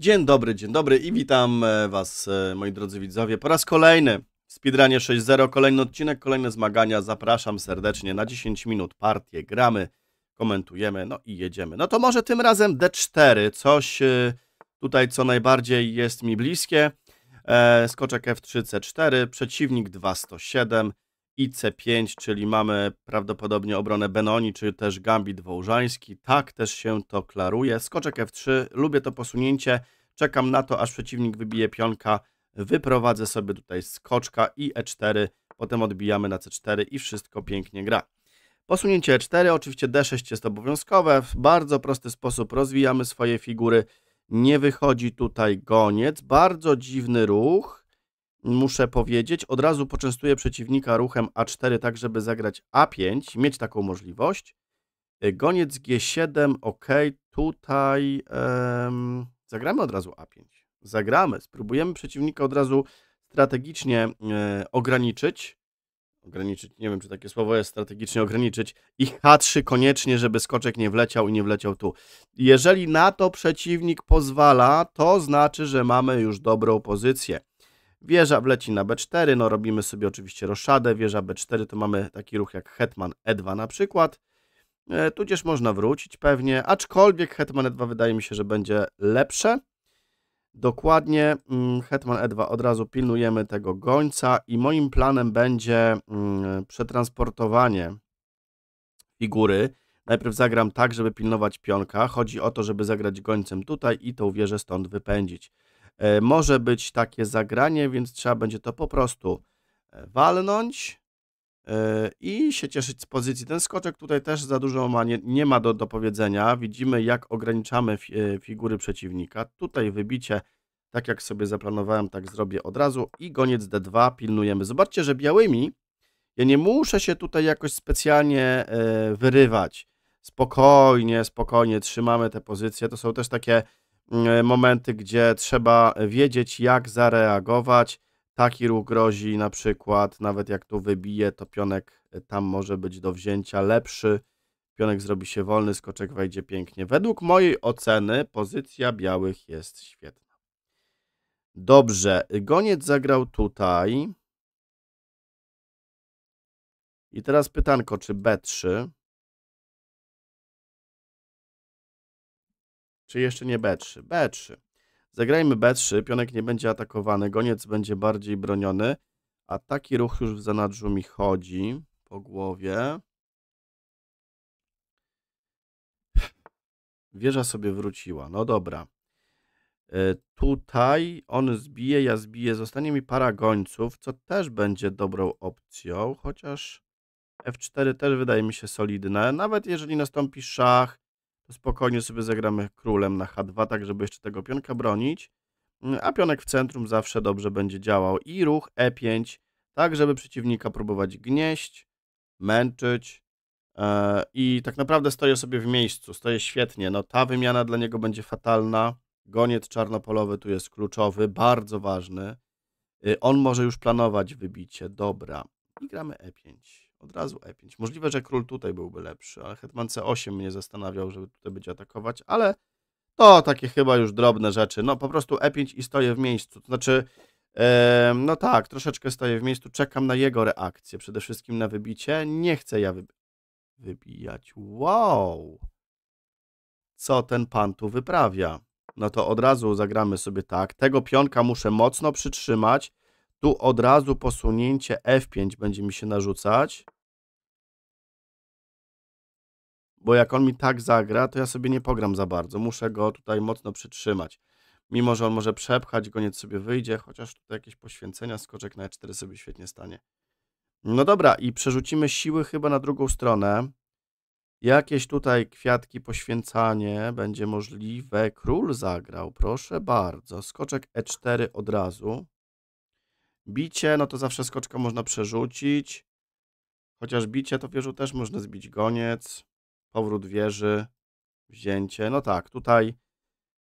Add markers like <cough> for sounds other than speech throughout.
Dzień dobry, dzień dobry i witam e, Was, e, moi drodzy widzowie, po raz kolejny w Speedrunie 6.0, kolejny odcinek, kolejne zmagania. Zapraszam serdecznie na 10 minut partię, gramy, komentujemy, no i jedziemy. No to może tym razem D4, coś e, tutaj, co najbardziej jest mi bliskie. Skoczek F3, C4, przeciwnik 207, i C5, czyli mamy prawdopodobnie obronę Benoni, czy też Gambit Wołżański. Tak też się to klaruje. Skoczek F3, lubię to posunięcie, czekam na to, aż przeciwnik wybije pionka, wyprowadzę sobie tutaj skoczka i E4, potem odbijamy na C4 i wszystko pięknie gra. Posunięcie E4, oczywiście D6 jest obowiązkowe, w bardzo prosty sposób rozwijamy swoje figury, nie wychodzi tutaj goniec, bardzo dziwny ruch, muszę powiedzieć. Od razu poczęstuję przeciwnika ruchem A4, tak żeby zagrać A5, mieć taką możliwość. Y, goniec G7, ok, tutaj zagramy od razu A5. Zagramy, spróbujemy przeciwnika od razu strategicznie e, ograniczyć. Ograniczyć, nie wiem czy takie słowo jest, strategicznie ograniczyć. I H3 koniecznie, żeby skoczek nie wleciał i nie wleciał tu. Jeżeli na to przeciwnik pozwala, to znaczy, że mamy już dobrą pozycję. Wieża wleci na B4, no robimy sobie oczywiście roszadę. Wieża B4 to mamy taki ruch jak hetman E2 na przykład. E, tudzież można wrócić pewnie, aczkolwiek hetman E2 wydaje mi się, że będzie lepsze. Dokładnie, mm, hetman E2 od razu pilnujemy tego gońca i moim planem będzie mm, przetransportowanie figury. Najpierw zagram tak, żeby pilnować pionka. Chodzi o to, żeby zagrać gońcem tutaj i tą wieżę stąd wypędzić. E, może być takie zagranie, więc trzeba będzie to po prostu e, walnąć e, i się cieszyć z pozycji. Ten skoczek tutaj też za dużo ma, nie, nie ma do, do powiedzenia. Widzimy, jak ograniczamy fi, figury przeciwnika. Tutaj wybicie, tak jak sobie zaplanowałem, tak zrobię od razu. I goniec D2 pilnujemy. Zobaczcie, że białymi ja nie muszę się tutaj jakoś specjalnie wyrywać. Spokojnie, spokojnie trzymamy te pozycje. To są też takie E, momenty, gdzie trzeba wiedzieć, jak zareagować. Taki ruch grozi na przykład, nawet jak tu wybije, to pionek e, tam może być do wzięcia lepszy. Pionek zrobi się wolny, skoczek wejdzie pięknie. Według mojej oceny pozycja białych jest świetna. Dobrze, goniec zagrał tutaj. I teraz pytanko, czy B3? Czy jeszcze nie B3? B3. Zagrajmy B3, pionek nie będzie atakowany, goniec będzie bardziej broniony, a taki ruch już w zanadrzu mi chodzi po głowie. Wieża sobie wróciła, no dobra. E, tutaj on zbije, ja zbiję, zostanie mi para gońców, co też będzie dobrą opcją, chociaż F4 też wydaje mi się solidne. Nawet jeżeli nastąpi szach, to spokojnie sobie zagramy królem na h2, tak żeby jeszcze tego pionka bronić. Mm, a pionek w centrum zawsze dobrze będzie działał. I ruch e5, tak żeby przeciwnika próbować gnieść, męczyć. E, I tak naprawdę stoję sobie w miejscu, stoję świetnie. No ta wymiana dla niego będzie fatalna. Goniec czarnopolowy tu jest kluczowy, bardzo ważny. Y, on może już planować wybicie. Dobra. I gramy e5. Od razu e5. Możliwe, że król tutaj byłby lepszy, ale hetman c8 mnie zastanawiał, żeby tutaj być atakować, ale to takie chyba już drobne rzeczy. No po prostu e5 i stoję w miejscu. To znaczy, e, no tak, troszeczkę stoję w miejscu, czekam na jego reakcję. Przede wszystkim na wybicie. Nie chcę ja wybi wybijać. Wow! Co ten pan tu wyprawia? No to od razu zagramy sobie tak. Tego pionka muszę mocno przytrzymać tu od razu posunięcie F5 będzie mi się narzucać. Bo jak on mi tak zagra, to ja sobie nie pogram za bardzo. Muszę go tutaj mocno przytrzymać. Mimo, że on może przepchać, goniec sobie wyjdzie, chociaż tutaj jakieś poświęcenia, skoczek na E4 sobie świetnie stanie. No dobra, i przerzucimy siły chyba na drugą stronę. Jakieś tutaj kwiatki, poświęcanie będzie możliwe. Król zagrał, proszę bardzo. Skoczek E4 od razu. Bicie, no to zawsze skoczka można przerzucić. Chociaż bicie to wieżu też można zbić goniec. Powrót wieży. Wzięcie. No tak, tutaj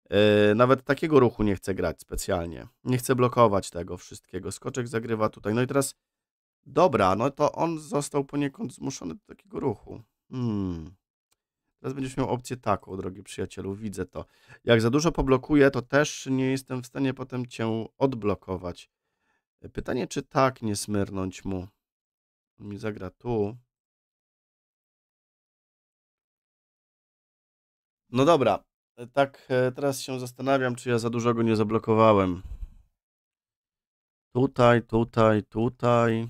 yy, nawet takiego ruchu nie chcę grać specjalnie. Nie chcę blokować tego wszystkiego. Skoczek zagrywa tutaj. No i teraz dobra, no to on został poniekąd zmuszony do takiego ruchu. Hmm. Teraz będziesz miał opcję taką, drogi przyjacielu, widzę to. Jak za dużo poblokuję, to też nie jestem w stanie potem cię odblokować. Pytanie, czy tak nie smyrnąć mu. On mi zagra tu. No dobra, e, tak e, teraz się zastanawiam, czy ja za dużo go nie zablokowałem. Tutaj, tutaj, tutaj.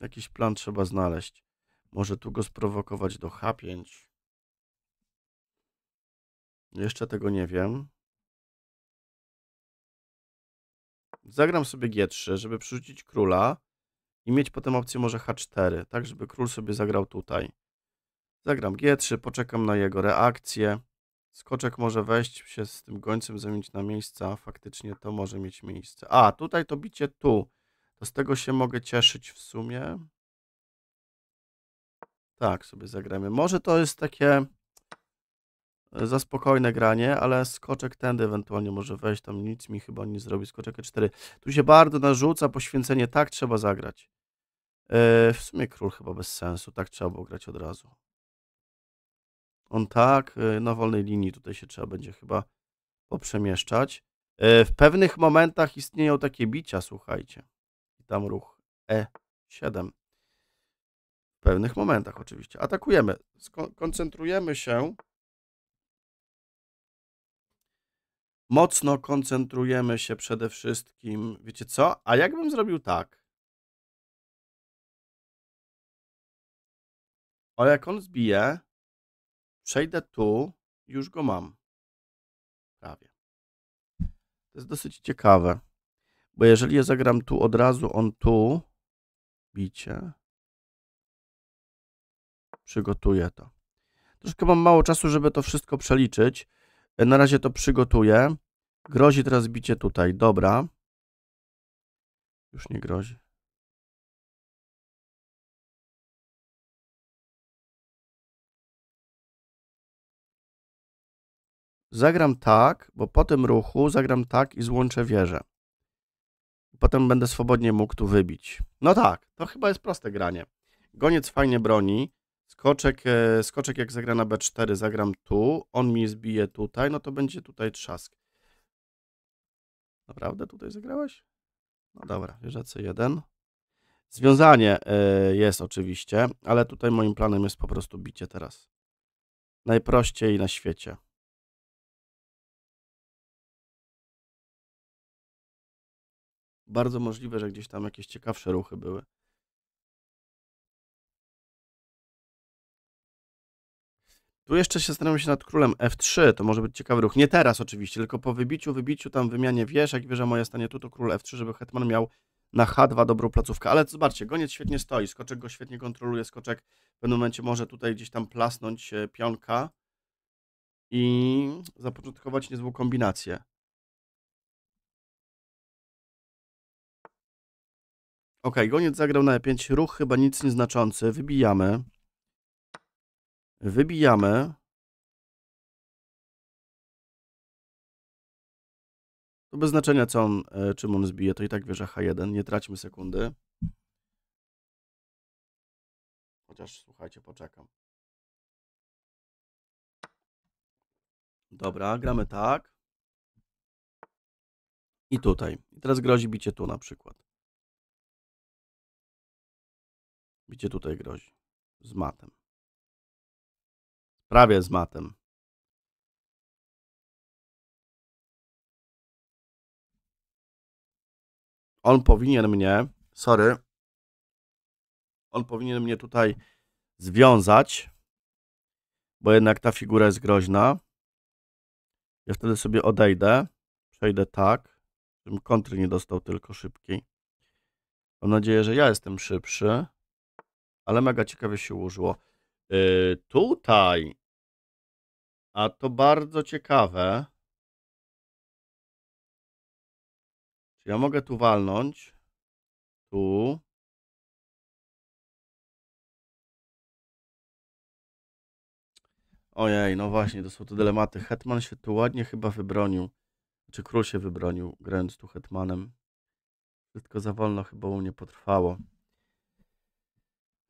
Jakiś plan trzeba znaleźć. Może tu go sprowokować do H5. Jeszcze tego nie wiem. zagram sobie G3, żeby przerzucić króla i mieć potem opcję może H4, tak żeby król sobie zagrał tutaj. Zagram G3, poczekam na jego reakcję. Skoczek może wejść się z tym gońcem, zamienić na miejsca. Faktycznie to może mieć miejsce. A, tutaj to bicie tu. To z tego się mogę cieszyć w sumie. Tak, sobie zagramy. Może to jest takie za spokojne granie, ale skoczek tędy ewentualnie może wejść, tam nic mi chyba nie zrobi, skoczek E4. Tu się bardzo narzuca poświęcenie, tak trzeba zagrać. Yy, w sumie król chyba bez sensu, tak trzeba było grać od razu. On tak, yy, na wolnej linii tutaj się trzeba będzie chyba poprzemieszczać. Yy, w pewnych momentach istnieją takie bicia, słuchajcie. I tam ruch E7. W pewnych momentach oczywiście. Atakujemy, skoncentrujemy się mocno koncentrujemy się przede wszystkim. Wiecie co? A jakbym zrobił tak? O, jak on zbije, przejdę tu, już go mam. Prawie. To jest dosyć ciekawe, bo jeżeli ja zagram tu od razu, on tu, bicie, przygotuję to. Troszkę mam mało czasu, żeby to wszystko przeliczyć. E, na razie to przygotuję. Grozi teraz bicie tutaj, dobra. Już nie grozi. Zagram tak, bo po tym ruchu zagram tak i złączę wieżę. Potem będę swobodnie mógł tu wybić. No tak, to chyba jest proste granie. Goniec fajnie broni. Skoczek, e, skoczek jak zagra na B4, zagram tu, on mi zbije tutaj, no to będzie tutaj trzask. Naprawdę tutaj zagrałeś? No dobra, wieża C1. Związanie e, jest oczywiście, ale tutaj moim planem jest po prostu bicie teraz. Najprościej na świecie. Bardzo możliwe, że gdzieś tam jakieś ciekawsze ruchy były. Tu jeszcze się zastanawiam się nad królem F3, to może być ciekawy ruch. Nie teraz oczywiście, tylko po wybiciu, wybiciu, tam wymianie wiesz jak wieża moja stanie tu, to król F3, żeby hetman miał na H2 dobrą placówkę. Ale zobaczcie, goniec świetnie stoi, skoczek go świetnie kontroluje, skoczek w pewnym momencie może tutaj gdzieś tam plasnąć e, pionka i zapoczątkować niezłą kombinację. Ok, goniec zagrał na E5, ruch chyba nic nieznaczący, wybijamy. Wybijamy. To bez znaczenia, co on, e, czym on zbije, to i tak wieża H1, nie traćmy sekundy. Chociaż, słuchajcie, poczekam. Dobra, gramy tak. I tutaj. I teraz grozi bicie tu na przykład. Bicie tutaj grozi. Z matem. Prawie z matem. On powinien mnie, sorry, on powinien mnie tutaj związać, bo jednak ta figura jest groźna. Ja wtedy sobie odejdę, przejdę tak, żebym kontry nie dostał tylko szybki. Mam nadzieję, że ja jestem szybszy, ale mega ciekawie się ułożyło. Yy, tutaj a to bardzo ciekawe. Czy ja mogę tu walnąć? Tu. Ojej, no właśnie, to są te dylematy. Hetman się tu ładnie chyba wybronił. Czy król się wybronił, grając tu hetmanem. Wszystko za wolno chyba u mnie potrwało.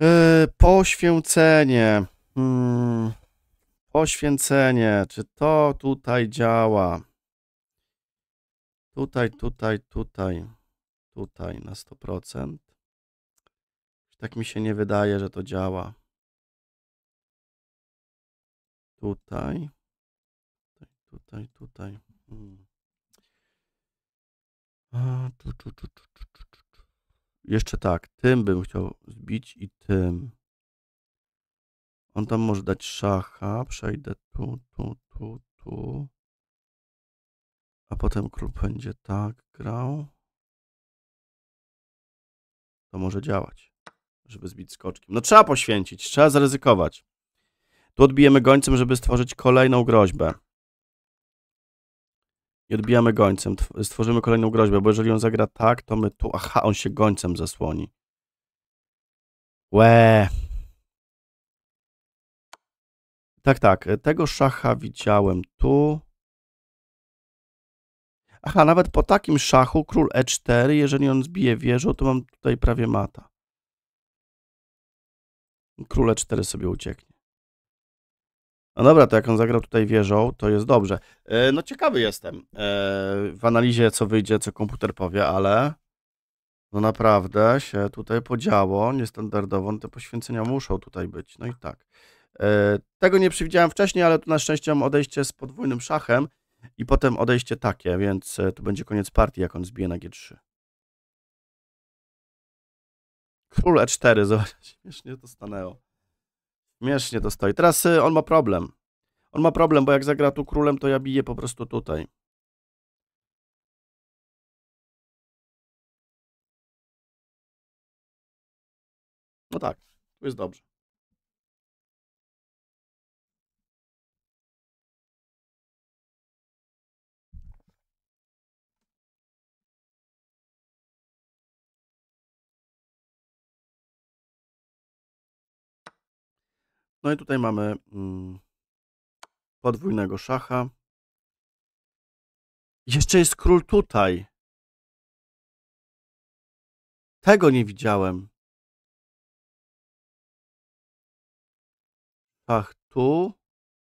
Yy, e, poświęcenie. Hmm. Poświęcenie, czy to tutaj działa? Tutaj, tutaj, tutaj, tutaj na 100%. Tak mi się nie wydaje, że to działa. Tutaj, tutaj, tutaj. Hmm. A, tu, tu, tu, Jeszcze tak, tym bym chciał zbić i tym. On tam może dać szacha. Przejdę tu, tu, tu, tu. A potem klub będzie tak grał. To może działać, żeby zbić skoczkiem. No trzeba poświęcić, trzeba zaryzykować. Tu odbijemy gońcem, żeby stworzyć kolejną groźbę. I odbijamy gońcem. Stworzymy kolejną groźbę, bo jeżeli on zagra tak, to my tu... Aha, on się gońcem zasłoni. Łe. Tak, tak. E, tego szacha widziałem tu. Aha, nawet po takim szachu król e4, jeżeli on zbije wieżą, to mam tutaj prawie mata. Król e4 sobie ucieknie. No dobra, to jak on zagrał tutaj wieżą, to jest dobrze. E, no ciekawy jestem e, w analizie, co wyjdzie, co komputer powie, ale no naprawdę się tutaj podziało niestandardowo. No te poświęcenia muszą tutaj być. No i tak. E, tego nie przewidziałem wcześniej, ale tu na szczęście mam odejście z podwójnym szachem i potem odejście takie, więc e, tu będzie koniec partii, jak on zbije na G3. Król E4, <laughs> zobaczcie, śmiesznie to stanęło. Śmiesznie to stoi. Teraz e, on ma problem. On ma problem, bo jak zagra tu królem, to ja biję po prostu tutaj. No tak, tu jest dobrze. No i tutaj mamy mm, podwójnego szacha. Jeszcze jest król tutaj. Tego nie widziałem. Ach, tu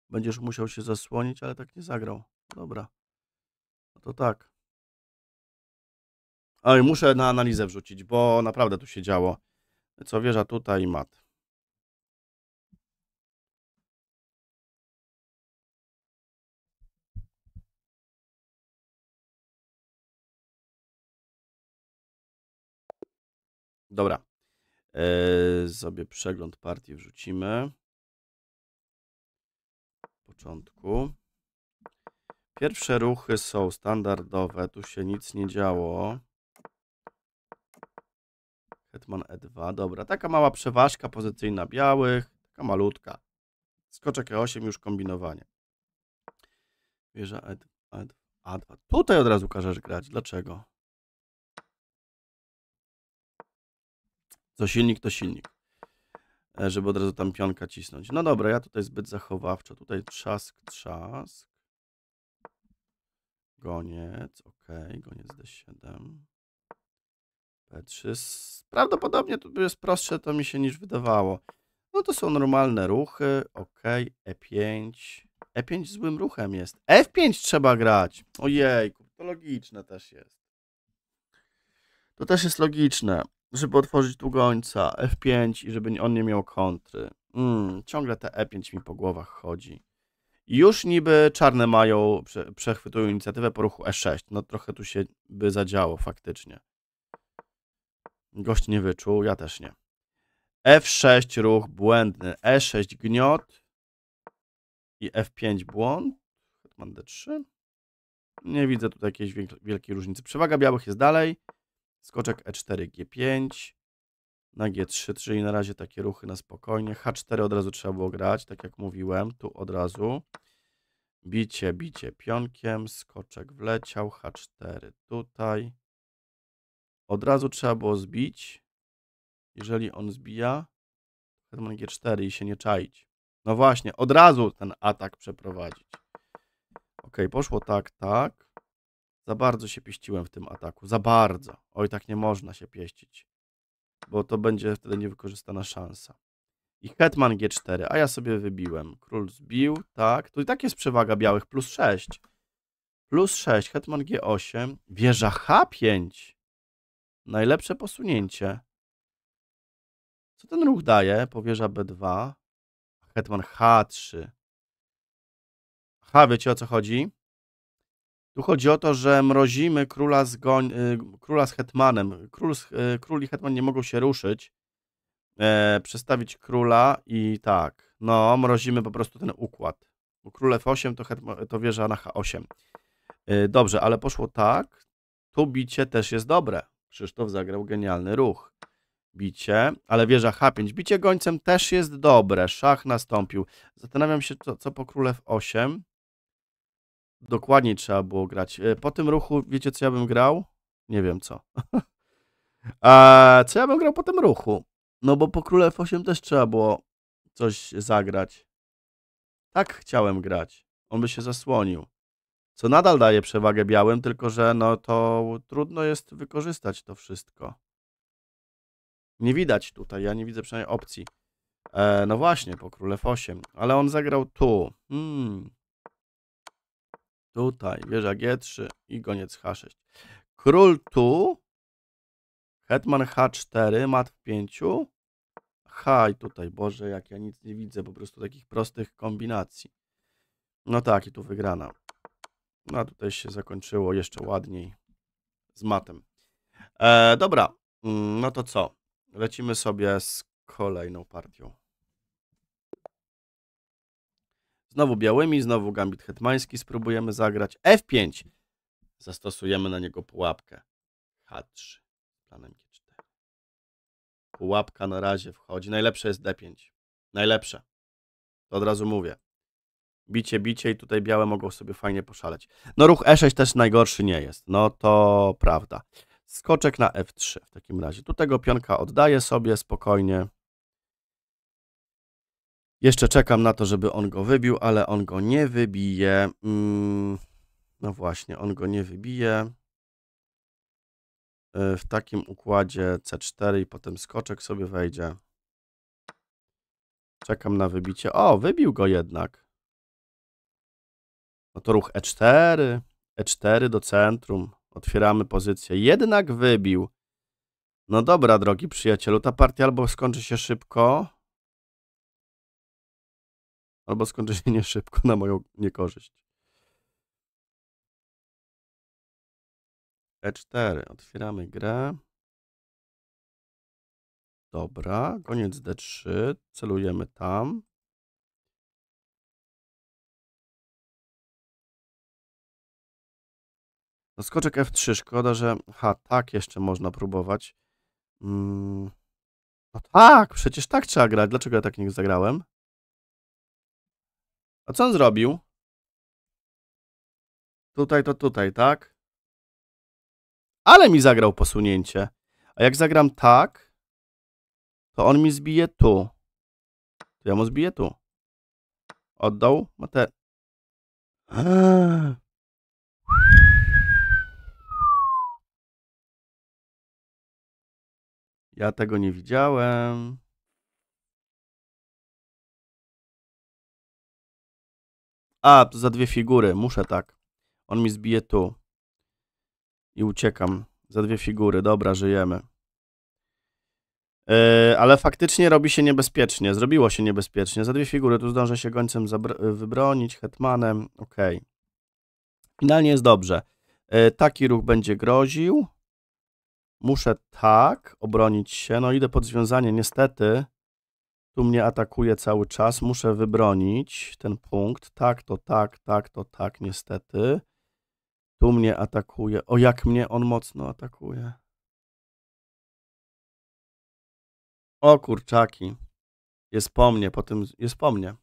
będziesz musiał się zasłonić, ale tak nie zagrał. Dobra. No to tak. Ale muszę na analizę wrzucić, bo naprawdę tu się działo. Co wieża tutaj mat. Dobra. Eee, sobie przegląd partii wrzucimy. Początku. Pierwsze ruchy są standardowe. Tu się nic nie działo. Hetman E2. Dobra, taka mała przeważka pozycyjna białych. Taka malutka. Skoczek E8 już kombinowanie. Wieża E2. E A2. Tutaj od razu każesz grać. Dlaczego? Co silnik, to silnik. E, żeby od razu tam pionka cisnąć. No dobra, ja tutaj zbyt zachowawczo. Tutaj trzask, trzask. Goniec, ok, goniec D7. P3. Prawdopodobnie tu jest prostsze to mi się niż wydawało. No to są normalne ruchy, ok, E5. E5 złym ruchem jest. F5 trzeba grać. Ojej, to logiczne też jest. To też jest logiczne żeby otworzyć tu gońca, F5 i żeby on nie miał kontry. Mm, ciągle te E5 mi po głowach chodzi. Już niby czarne mają, przechwytują inicjatywę po ruchu E6. No trochę tu się by zadziało faktycznie. Gość nie wyczuł, ja też nie. F6 ruch błędny, E6 gniot i F5 błąd. Hetman D3. Nie widzę tutaj jakiejś wielkiej różnicy. Przewaga białych jest dalej. Skoczek E4, G5, na G3, czyli na razie takie ruchy na spokojnie. H4 od razu trzeba było grać, tak jak mówiłem, tu od razu. Bicie, bicie pionkiem, skoczek wleciał, H4 tutaj. Od razu trzeba było zbić. Jeżeli on zbija, Hetman G4 i się nie czaić. No właśnie, od razu ten atak przeprowadzić. Ok, poszło tak, tak. Za bardzo się pieściłem w tym ataku. Za bardzo. Oj, tak nie można się pieścić. Bo to będzie wtedy niewykorzystana szansa. I hetman g4, a ja sobie wybiłem. Król zbił, tak. To i tak jest przewaga białych, plus 6. Plus 6, hetman g8, wieża h5. Najlepsze posunięcie. Co ten ruch daje? Powierza b2, hetman h3. H, wiecie o co chodzi? Tu chodzi o to, że mrozimy króla z, goń, y, króla z hetmanem. Król, y, król i hetman nie mogą się ruszyć. E, przestawić króla i tak, no, mrozimy po prostu ten układ. Bo król F8 to, hetman, to wieża na H8. E, dobrze, ale poszło tak. Tu bicie też jest dobre. Krzysztof zagrał genialny ruch. Bicie, ale wieża H5. Bicie gońcem też jest dobre. Szach nastąpił. Zastanawiam się, co, co po król F8. Dokładniej trzeba było grać. E, po tym ruchu, wiecie co ja bym grał? Nie wiem co. <laughs> A co ja bym grał po tym ruchu? No bo po królew F8 też trzeba było coś zagrać. Tak chciałem grać. On by się zasłonił. Co nadal daje przewagę białym, tylko że no to trudno jest wykorzystać to wszystko. Nie widać tutaj, ja nie widzę przynajmniej opcji. E, no właśnie, po f 8. Ale on zagrał tu. Hmm. Tutaj wieża G3 i goniec H6. Król tu, hetman H4, mat w 5. Haj tutaj, Boże, jak ja nic nie widzę, po prostu takich prostych kombinacji. No tak, i tu wygrana. No tutaj się zakończyło jeszcze ładniej z matem. E, dobra, mm, no to co? Lecimy sobie z kolejną partią. Znowu białymi, znowu gambit hetmański spróbujemy zagrać. F5. Zastosujemy na niego pułapkę. H3. Planem G4. Pułapka na razie wchodzi. Najlepsze jest D5. Najlepsze. To od razu mówię. Bicie, bicie i tutaj białe mogą sobie fajnie poszaleć. No ruch E6 też najgorszy nie jest. No to prawda. Skoczek na F3 w takim razie. Tu tego pionka oddaję sobie spokojnie. Jeszcze czekam na to, żeby on go wybił, ale on go nie wybije. Mm, no właśnie, on go nie wybije. E, w takim układzie C4 i potem skoczek sobie wejdzie. Czekam na wybicie. O, wybił go jednak. No to ruch E4. E4 do centrum. Otwieramy pozycję. Jednak wybił. No dobra, drogi przyjacielu, ta partia albo skończy się szybko, albo skończy się nie szybko na moją niekorzyść. E4. Otwieramy grę. Dobra, koniec D3, celujemy tam. Skoczek F3, szkoda, że... Ha, tak jeszcze można próbować. Mm. No tak, przecież tak trzeba grać. Dlaczego ja tak nie zagrałem? A co on zrobił? Tutaj to tutaj, tak? Ale mi zagrał posunięcie. A jak zagram tak, to on mi zbije tu. To ja mu zbiję tu. Oddał mater... <gasps> Ja tego nie widziałem. A, to za dwie figury, muszę tak. On mi zbije tu. I uciekam. Za dwie figury, dobra, żyjemy. Yy, ale faktycznie robi się niebezpiecznie, zrobiło się niebezpiecznie. Za dwie figury, tu zdążę się gońcem yy, wybronić, hetmanem, ok. Finalnie jest dobrze. Yy, taki ruch będzie groził. Muszę tak obronić się. No idę pod związanie, niestety. Tu mnie atakuje cały czas. Muszę wybronić ten punkt. Tak, to tak, tak, to tak, niestety. Tu mnie atakuje. O, jak mnie on mocno atakuje. O, kurczaki. Jest po mnie, po tym... Jest po mnie.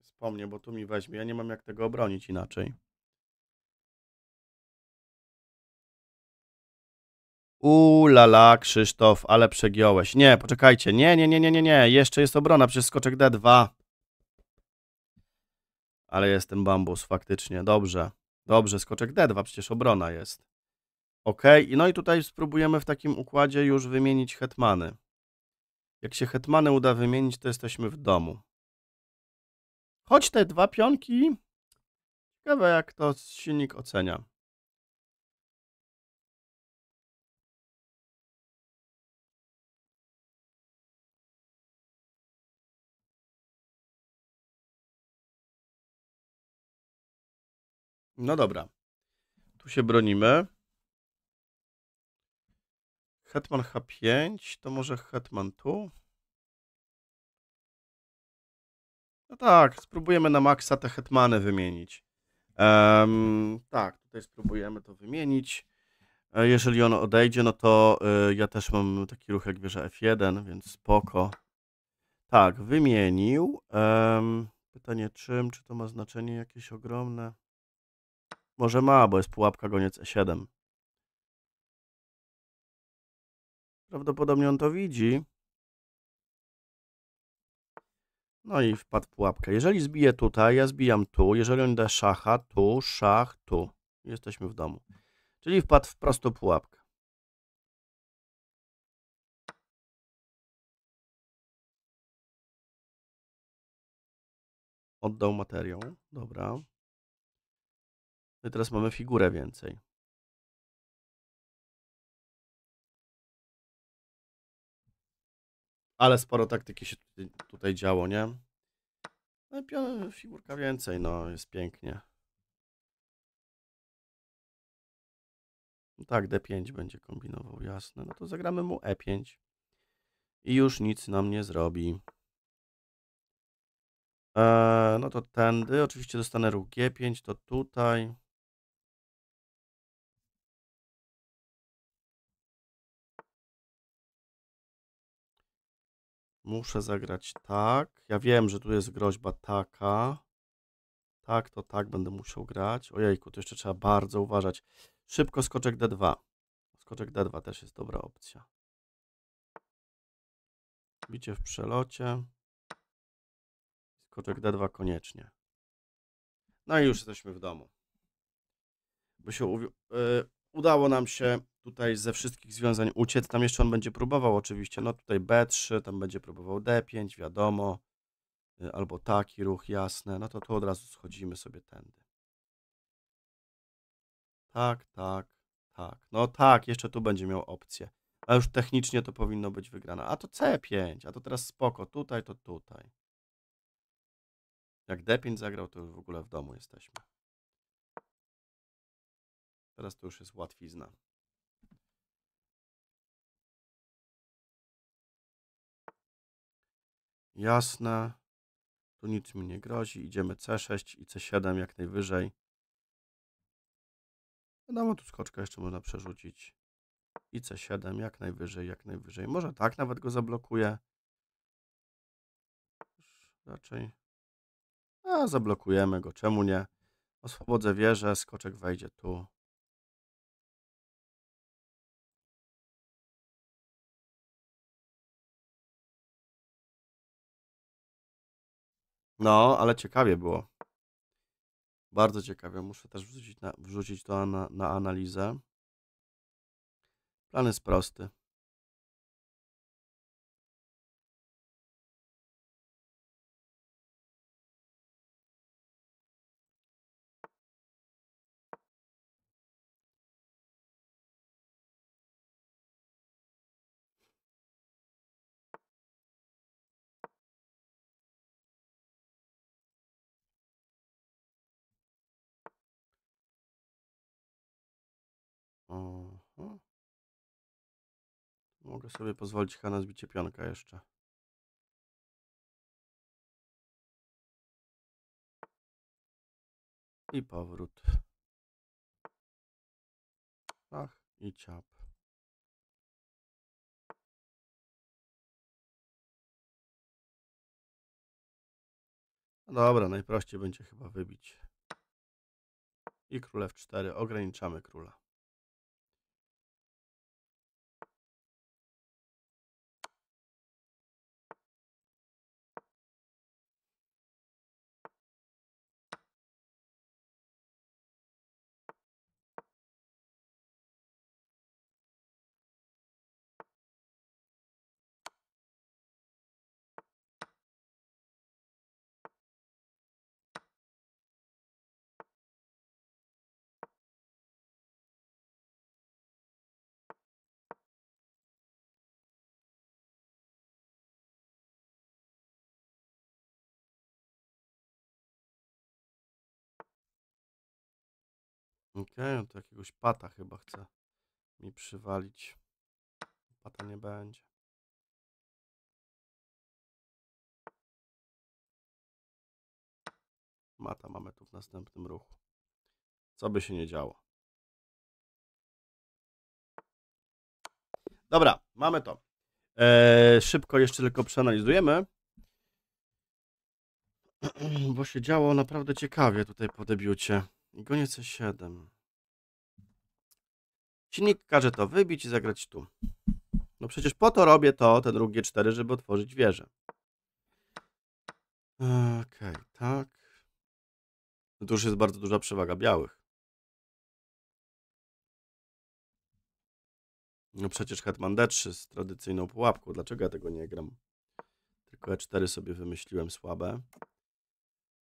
Jest po mnie, bo tu mi weźmie. Ja nie mam jak tego obronić inaczej. Ulala, Krzysztof, ale przegiąłeś. Nie, poczekajcie. Nie, nie, nie, nie, nie, nie. Jeszcze jest obrona, przez skoczek D2. Ale jestem bambus, faktycznie. Dobrze. Dobrze, skoczek D2, przecież obrona jest. Ok, no i tutaj spróbujemy w takim układzie już wymienić hetmany. Jak się hetmany uda wymienić, to jesteśmy w domu. Chodź te dwa pionki. Ciekawe, jak to silnik ocenia. No dobra. Tu się bronimy. Hetman H5, to może Hetman tu? No tak, spróbujemy na maksa te hetmany wymienić. Um, tak, tutaj spróbujemy to wymienić. E, jeżeli on odejdzie, no to y, ja też mam taki ruch jak wieża F1, więc spoko. Tak, wymienił. Um, pytanie czym, czy to ma znaczenie jakieś ogromne? Może ma, bo jest pułapka goniec E7. Prawdopodobnie on to widzi. No i wpadł w pułapkę. Jeżeli zbije tutaj, ja zbijam tu. Jeżeli on da szacha, tu, szach, tu. Jesteśmy w domu. Czyli wpadł w prostą pułapkę. Oddał materiał. Dobra. My teraz mamy figurę więcej. Ale sporo taktyki się tutaj działo, nie? No i figurka więcej, no jest pięknie. No tak, D5 będzie kombinował, jasne. No to zagramy mu E5. I już nic nam nie zrobi. Eee, no to tędy. Oczywiście dostanę ruch G5, to tutaj. Muszę zagrać tak. Ja wiem, że tu jest groźba taka. Tak, to tak będę musiał grać. Ojejku, to jeszcze trzeba bardzo uważać. Szybko skoczek D2. Skoczek D2 też jest dobra opcja. Bicie w przelocie. Skoczek D2 koniecznie. No i już jesteśmy w domu. By się y, udało nam się tutaj ze wszystkich związań uciec. Tam jeszcze on będzie próbował oczywiście. No tutaj B3, tam będzie próbował D5, wiadomo. Y, albo taki ruch, jasne. No to tu od razu schodzimy sobie tędy. Tak, tak, tak. No tak, jeszcze tu będzie miał opcję. A już technicznie to powinno być wygrane. A to C5, a to teraz spoko. Tutaj, to tutaj. Jak D5 zagrał, to już w ogóle w domu jesteśmy. Teraz to już jest łatwizna. Jasne. Tu nic mi nie grozi. Idziemy C6 i C7 jak najwyżej. Wiadomo, tu skoczka jeszcze można przerzucić. I C7 jak najwyżej, jak najwyżej. Może tak nawet go zablokuje. Raczej. A, zablokujemy go. Czemu nie? Oswobodzę wieżę, skoczek wejdzie tu. No, ale ciekawie było. Bardzo ciekawie. Muszę też wrzucić, na, wrzucić to na, na analizę. Plan jest prosty. sobie pozwolić na zbicie pionka jeszcze. I powrót. Ach, i ciap. No dobra, najprościej będzie chyba wybić. I królew 4. Ograniczamy króla. Okej, okay, to jakiegoś pata chyba chce mi przywalić. Pata nie będzie. Mata mamy tu w następnym ruchu. Co by się nie działo. Dobra, mamy to. Eee, szybko jeszcze tylko przeanalizujemy. <clears throat> Bo się działo naprawdę ciekawie tutaj po debiucie. I koniec C7. Silnik każe to wybić i zagrać tu. No przecież po to robię to, te drugie cztery, żeby otworzyć wieżę. Okej, okay, tak. No tu już jest bardzo duża przewaga białych. No przecież Hetman D3 z tradycyjną pułapką. Dlaczego ja tego nie gram? Tylko E4 sobie wymyśliłem słabe.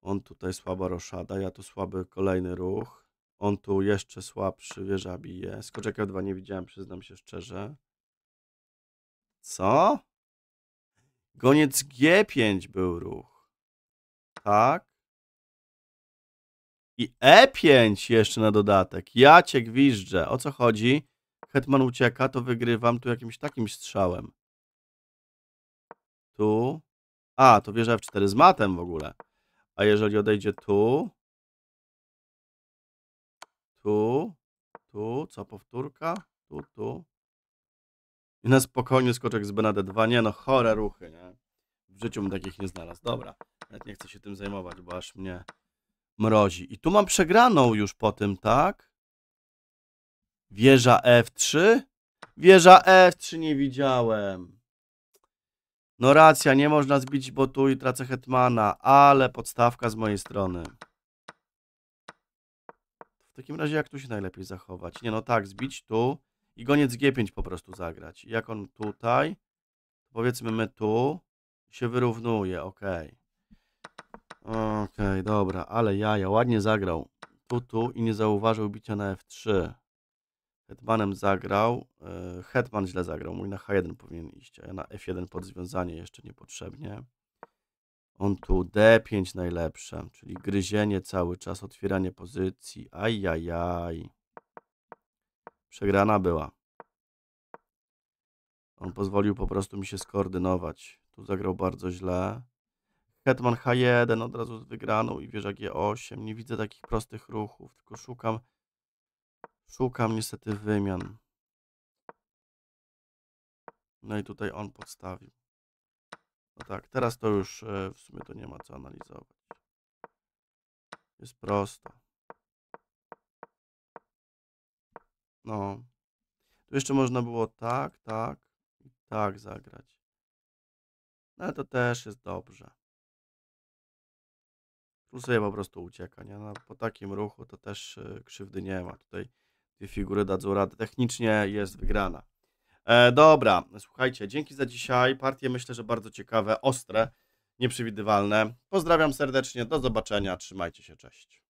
On tutaj słaba roszada, ja tu słaby kolejny ruch. On tu jeszcze słabszy, wieża bije. Skoczek F2 nie widziałem, przyznam się szczerze. Co? Goniec G5 był ruch. Tak? I E5 jeszcze na dodatek. Ja cię gwiżdżę. O co chodzi? Hetman ucieka, to wygrywam tu jakimś takim strzałem. Tu. A, to wieża F4 z matem w ogóle. A jeżeli odejdzie tu, tu, tu, co powtórka, tu, tu. I na spokojnie skoczek z bnd 2. Nie no, chore ruchy, nie? W życiu bym takich nie znalazł. Dobra, nawet nie chcę się tym zajmować, bo aż mnie mrozi. I tu mam przegraną już po tym, tak? Wieża F3? Wieża F3 nie widziałem. No racja, nie można zbić, bo tu i tracę Hetmana, ale podstawka z mojej strony. W takim razie jak tu się najlepiej zachować? Nie no tak, zbić tu i goniec G5 po prostu zagrać. Jak on tutaj, powiedzmy my tu, się wyrównuje, ok. Ok, dobra, ale jaja, ładnie zagrał. Tu, tu i nie zauważył bicia na F3. Hetmanem zagrał. E, Hetman źle zagrał. Mój na H1 powinien iść, a ja na F1 pod związanie jeszcze niepotrzebnie. On tu D5 najlepsze, czyli gryzienie cały czas, otwieranie pozycji. Ajajaj. Przegrana była. On pozwolił po prostu mi się skoordynować. Tu zagrał bardzo źle. Hetman H1 od razu z wygraną i wieża G8. Nie widzę takich prostych ruchów, tylko szukam Szukam niestety wymian. No i tutaj on podstawił. No tak, teraz to już e, w sumie to nie ma co analizować. Jest prosto. No. Tu jeszcze można było tak, tak i tak zagrać. No ale to też jest dobrze. Tu sobie po prostu ucieka, nie? No, po takim ruchu to też e, krzywdy nie ma. Tutaj Dwie figury dadzą radę. Technicznie jest wygrana. E, dobra, słuchajcie, dzięki za dzisiaj. Partie myślę, że bardzo ciekawe, ostre, nieprzewidywalne. Pozdrawiam serdecznie, do zobaczenia, trzymajcie się, cześć.